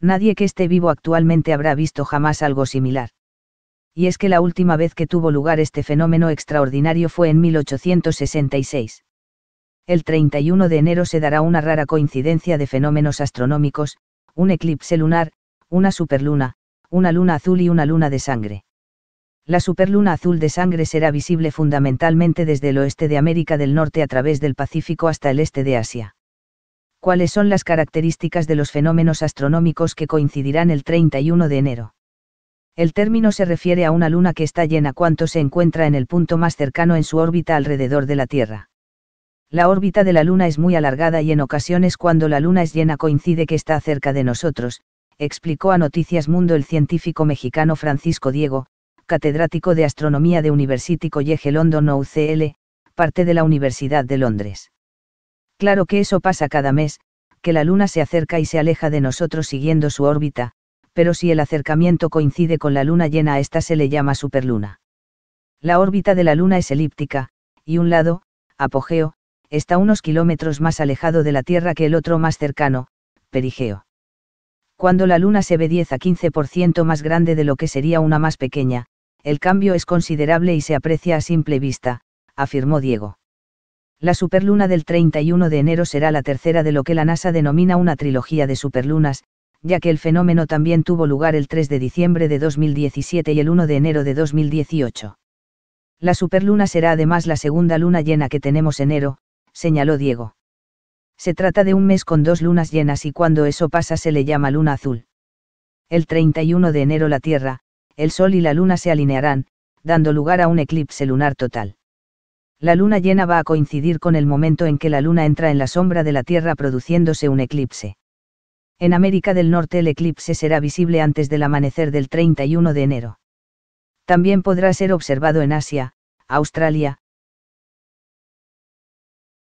Nadie que esté vivo actualmente habrá visto jamás algo similar. Y es que la última vez que tuvo lugar este fenómeno extraordinario fue en 1866. El 31 de enero se dará una rara coincidencia de fenómenos astronómicos, un eclipse lunar, una superluna, una luna azul y una luna de sangre. La superluna azul de sangre será visible fundamentalmente desde el oeste de América del Norte a través del Pacífico hasta el este de Asia cuáles son las características de los fenómenos astronómicos que coincidirán el 31 de enero. El término se refiere a una luna que está llena cuanto se encuentra en el punto más cercano en su órbita alrededor de la Tierra. La órbita de la luna es muy alargada y en ocasiones cuando la luna es llena coincide que está cerca de nosotros, explicó a Noticias Mundo el científico mexicano Francisco Diego, catedrático de astronomía de University College London UCL, parte de la Universidad de Londres. Claro que eso pasa cada mes, que la Luna se acerca y se aleja de nosotros siguiendo su órbita, pero si el acercamiento coincide con la Luna llena a esta se le llama superluna. La órbita de la Luna es elíptica, y un lado, apogeo, está unos kilómetros más alejado de la Tierra que el otro más cercano, perigeo. Cuando la Luna se ve 10 a 15% más grande de lo que sería una más pequeña, el cambio es considerable y se aprecia a simple vista, afirmó Diego. La superluna del 31 de enero será la tercera de lo que la NASA denomina una trilogía de superlunas, ya que el fenómeno también tuvo lugar el 3 de diciembre de 2017 y el 1 de enero de 2018. La superluna será además la segunda luna llena que tenemos enero, señaló Diego. Se trata de un mes con dos lunas llenas y cuando eso pasa se le llama luna azul. El 31 de enero la Tierra, el Sol y la Luna se alinearán, dando lugar a un eclipse lunar total. La luna llena va a coincidir con el momento en que la luna entra en la sombra de la Tierra produciéndose un eclipse. En América del Norte el eclipse será visible antes del amanecer del 31 de enero. También podrá ser observado en Asia, Australia,